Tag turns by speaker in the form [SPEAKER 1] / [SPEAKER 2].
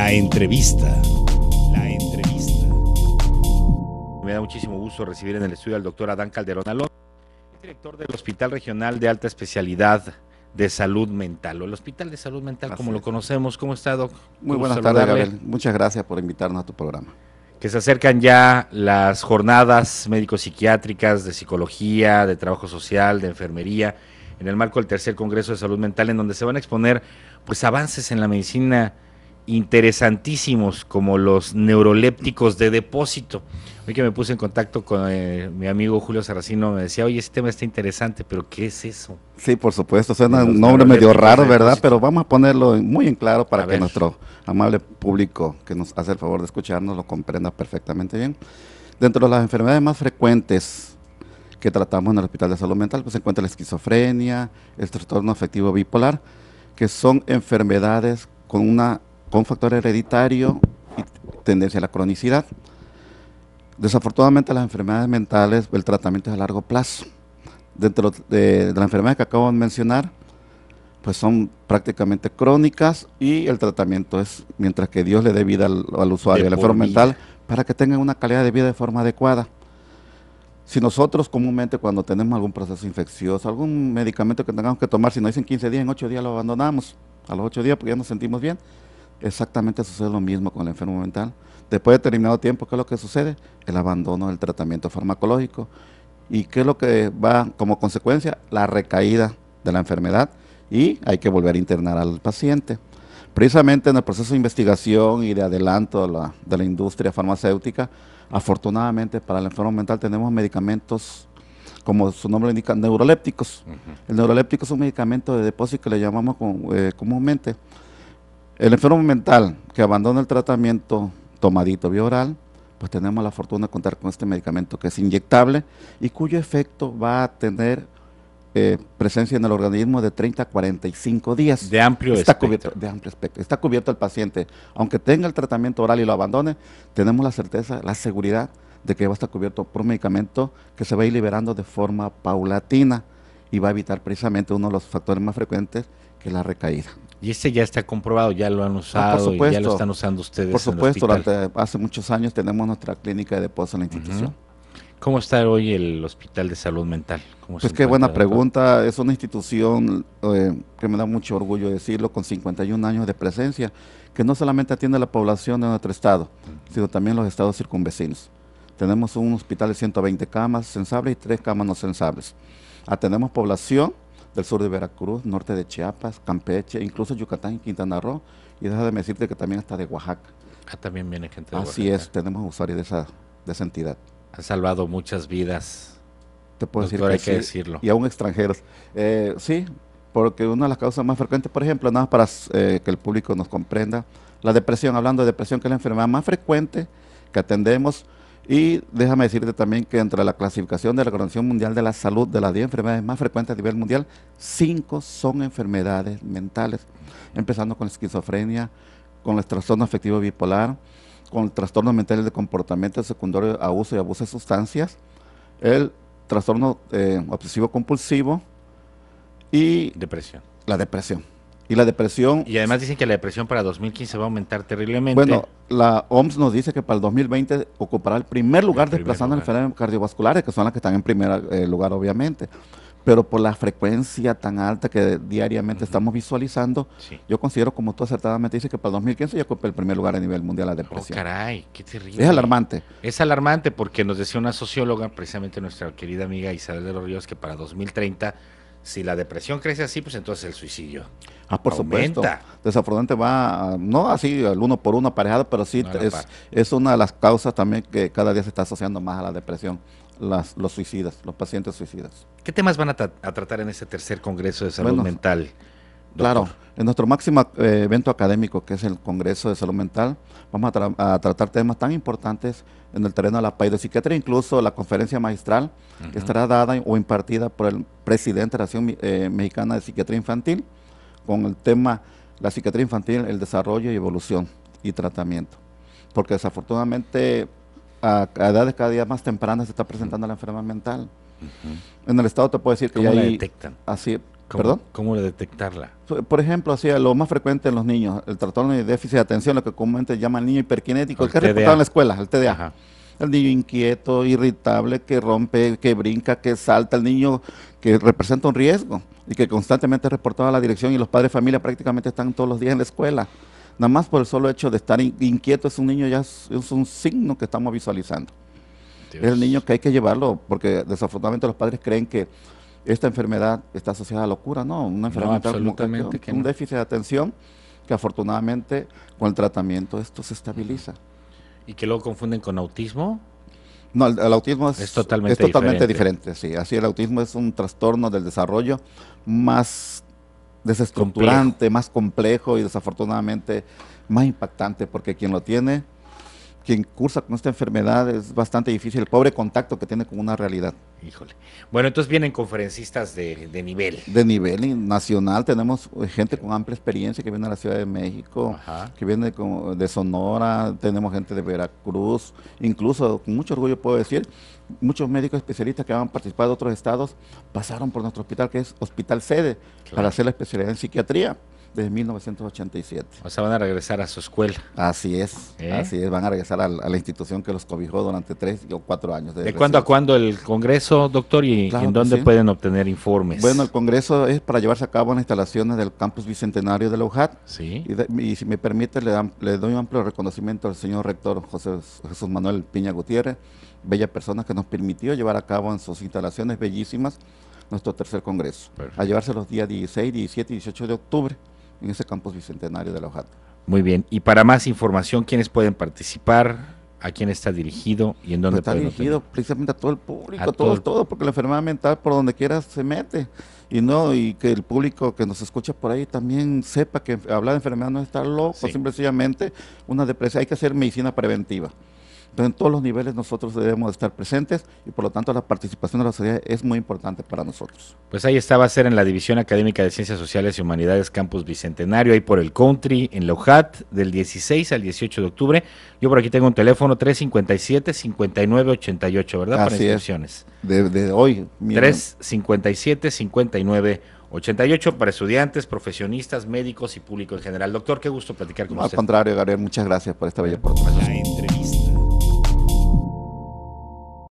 [SPEAKER 1] La entrevista. La entrevista. Me da muchísimo gusto recibir en el estudio al doctor Adán Calderón Alonso, director del Hospital Regional de Alta Especialidad de Salud Mental, o el Hospital de Salud Mental, como lo conocemos. ¿Cómo está, Doc? Muy buenas tardes, Gabriel. Muchas gracias por invitarnos a tu programa. Que se acercan ya las jornadas médico-psiquiátricas de psicología, de trabajo social, de enfermería, en el marco del tercer Congreso de Salud Mental, en donde se van a exponer pues avances en la medicina interesantísimos como los neurolépticos de depósito. Hoy que me puse en contacto con eh, mi amigo Julio Saracino, me decía, oye, este tema está interesante, pero ¿qué es eso?
[SPEAKER 2] Sí, por supuesto, suena un nombre medio raro, ¿verdad? Pero vamos a ponerlo muy en claro para que nuestro amable público que nos hace el favor de escucharnos lo comprenda perfectamente bien. Dentro de las enfermedades más frecuentes que tratamos en el Hospital de Salud Mental, pues se encuentra la esquizofrenia, el trastorno afectivo bipolar, que son enfermedades con una con factor hereditario y tendencia a la cronicidad. Desafortunadamente las enfermedades mentales, el tratamiento es a largo plazo. Dentro de, las enfermedades que acabo de mencionar, pues son prácticamente crónicas y el tratamiento es mientras que Dios le dé vida al, usuario al la mental para que tengan una calidad de vida de forma adecuada. Si nosotros comúnmente cuando tenemos algún proceso infeccioso, algún medicamento que tengamos que tomar, si nos dicen 15 días, en 8 días lo abandonamos, a los 8 días porque ya nos sentimos bien, Exactamente sucede lo mismo con el enfermo mental. Después de determinado tiempo, ¿qué es lo que sucede? El abandono del tratamiento farmacológico. ¿Y qué es lo que va como consecuencia? La recaída de la enfermedad y hay que volver a internar al paciente. Precisamente en el proceso de investigación y de adelanto de la, industria farmacéutica, afortunadamente para el enfermo mental tenemos medicamentos como su nombre indica, neurolépticos. El neuroléptico es un medicamento de depósito que le llamamos eh, comúnmente el enfermo mental que abandona el tratamiento tomadito vía oral, pues tenemos la fortuna de contar con este medicamento que es inyectable y cuyo efecto va a tener eh, presencia en el organismo de 30 a 45 días. De amplio está de amplio espectro. Está cubierto el paciente. Aunque tenga el tratamiento oral y lo abandone, tenemos la certeza, la seguridad de que va a estar cubierto por un medicamento que se va a ir liberando de forma paulatina y va a evitar precisamente uno de los factores más frecuentes que es la recaída.
[SPEAKER 1] Y este ya está comprobado, ya lo han ah, usado, ya lo están usando ustedes. Por supuesto, en el
[SPEAKER 2] hospital. hace muchos años tenemos nuestra clínica de depósito en la institución.
[SPEAKER 1] ¿Cómo está hoy el Hospital de Salud Mental? pues qué buena
[SPEAKER 2] pregunta. Es una institución eh, que me da mucho orgullo decirlo, con 51 años de presencia, que no solamente atiende a la población de nuestro estado, sino también los estados circunvecinos. Tenemos un hospital de 120 camas sensables y tres camas no sensables. Atendemos población del sur de Veracruz, norte de Chiapas, Campeche, incluso Yucatán y Quintana Roo, y déjame decirte que también está de Oaxaca. Ah, también viene gente de Oaxaca. Así es, tenemos usuarios de esa, de entidad.
[SPEAKER 1] Ha salvado muchas vidas. Te puedo decir que hay que decirlo. Y
[SPEAKER 2] aún extranjeros. Eh, sí, porque una de las causas más frecuentes, por ejemplo, nada más para eh, que el público nos comprenda, la depresión, hablando de depresión, que es la enfermedad más frecuente que atendemos, y déjame decirte también que entre la clasificación de la Organización Mundial de la Salud de las 10 enfermedades más frecuentes a nivel mundial, 5 son enfermedades mentales, empezando con la esquizofrenia, con el trastorno afectivo bipolar, con el trastorno mental de comportamiento secundario a uso y abuso de sustancias, el trastorno eh, obsesivo compulsivo y... La depresión. Y la depresión...
[SPEAKER 1] Y además dicen que la depresión para 2015 va a aumentar terriblemente. Bueno,
[SPEAKER 2] la OMS nos dice que para el 2020 ocupará el primer lugar desplazando el enfermedades cardiovasculares, que son las que están en primer eh, lugar, obviamente. Pero por la frecuencia tan alta que diariamente estamos visualizando, yo considero, como tú acertadamente dices, que para el 2015 ya ocupa el primer lugar a nivel mundial la depresión. Oh,
[SPEAKER 1] caray, qué terrible. Es alarmante. Es alarmante porque nos decía una socióloga, precisamente nuestra querida amiga Isabel de los Ríos, que para 2030 si la depresión crece así, pues entonces el suicidio. Ah, por supuesto.
[SPEAKER 2] Desafortunadamente va, no así el uno por uno aparejado, pero sí es, una de las causas también que cada día se está asociando más a la depresión, las, los suicidas, los pacientes suicidas.
[SPEAKER 1] ¿Qué temas van a, tratar en este tercer Congreso de Salud Mental? Claro,
[SPEAKER 2] en nuestro máximo eh, evento académico, que es el Congreso de Salud Mental, vamos a, tratar temas tan importantes en el terreno de la de psiquiatría, incluso la conferencia magistral que estará dada o impartida por el presidente de la Asociación eh, Mexicana de Psiquiatría Infantil, con el tema la psiquiatría infantil, el desarrollo y evolución y tratamiento. Porque desafortunadamente a, edades cada día más tempranas se está presentando la enfermedad mental. En el Estado te puedo decir que ahí… ya detectan? Así,
[SPEAKER 1] ¿Cómo, detectarla?
[SPEAKER 2] Por ejemplo, así, lo más frecuente en los niños, el trastorno de déficit de atención, lo que comúnmente llama el niño hiperkinético, el que es reportado en la
[SPEAKER 1] escuela, el TDA. Ajá.
[SPEAKER 2] El niño inquieto, irritable, que rompe, que brinca, que salta, el niño que representa un riesgo y que constantemente es reportado a la dirección y los padres de familia prácticamente están todos los días en la escuela. Nada más por el solo hecho de estar inquieto es un niño ya es, un signo que estamos visualizando. Es el niño que hay que llevarlo porque desafortunadamente los padres creen que esta enfermedad está asociada a locura, no, una enfermedad no, que, un, déficit de atención que afortunadamente con el tratamiento esto se estabiliza.
[SPEAKER 1] ¿Y que luego confunden con autismo?
[SPEAKER 2] No, el, autismo es, es, totalmente, es totalmente diferente. sí. Así el autismo es un trastorno del desarrollo más desestructurante, más complejo y desafortunadamente más impactante porque quien lo tiene quien cursa con esta enfermedad es bastante difícil, el pobre contacto que tiene con una realidad.
[SPEAKER 1] Híjole. Bueno, entonces vienen conferencistas de, nivel.
[SPEAKER 2] De nivel nacional, tenemos eh, gente con amplia experiencia que viene a la Ciudad de México, que viene de, de Sonora, tenemos gente de Veracruz, incluso con mucho orgullo puedo decir, muchos médicos especialistas que han participado de otros estados pasaron por nuestro hospital, que es hospital sede, para hacer la especialidad en psiquiatría desde 1987. O sea, van a regresar a su escuela. Así es, ¿Eh? así es, van a regresar a, la institución que los cobijó durante tres
[SPEAKER 1] o cuatro años. ¿De cuándo a cuándo el Congreso, doctor? ¿Y en dónde pueden obtener informes? Bueno, el
[SPEAKER 2] Congreso es para llevarse a cabo en las instalaciones del campus bicentenario de la UJAT. Sí. Y, si me permite, le, doy un amplio reconocimiento al señor rector José Jesús Manuel Piña Gutiérrez, bella persona que nos permitió llevar a cabo en sus instalaciones bellísimas
[SPEAKER 1] nuestro tercer congreso, a
[SPEAKER 2] llevarse los días 16, 17 y 18 de octubre en ese campus bicentenario
[SPEAKER 1] de la OJAT. Muy bien, y para más información, ¿quiénes pueden participar? ¿A quién está dirigido y en dónde Está dirigido
[SPEAKER 2] precisamente a todo el público, a todo porque la enfermedad mental por donde quiera se mete. Y no, y que el público que nos escucha por ahí también sepa que hablar de enfermedad no es estar loco, sí. simplemente una depresión, hay que hacer medicina preventiva. Entonces, en todos los niveles nosotros debemos estar presentes y por lo tanto la participación de la sociedad es muy importante para nosotros.
[SPEAKER 1] Pues ahí estaba a ser en la División Académica de Ciencias Sociales y Humanidades Campus Bicentenario, ahí por el Country, en la del 16 al 18 de octubre. Yo por aquí tengo un teléfono 357-5988, ¿verdad? Así para inscripciones. Es. De, hoy. 357-5988. para estudiantes, profesionistas, médicos y público en general. Doctor, qué gusto platicar con usted. Al contrario,
[SPEAKER 2] Gabriel, muchas gracias por esta bella oportunidad.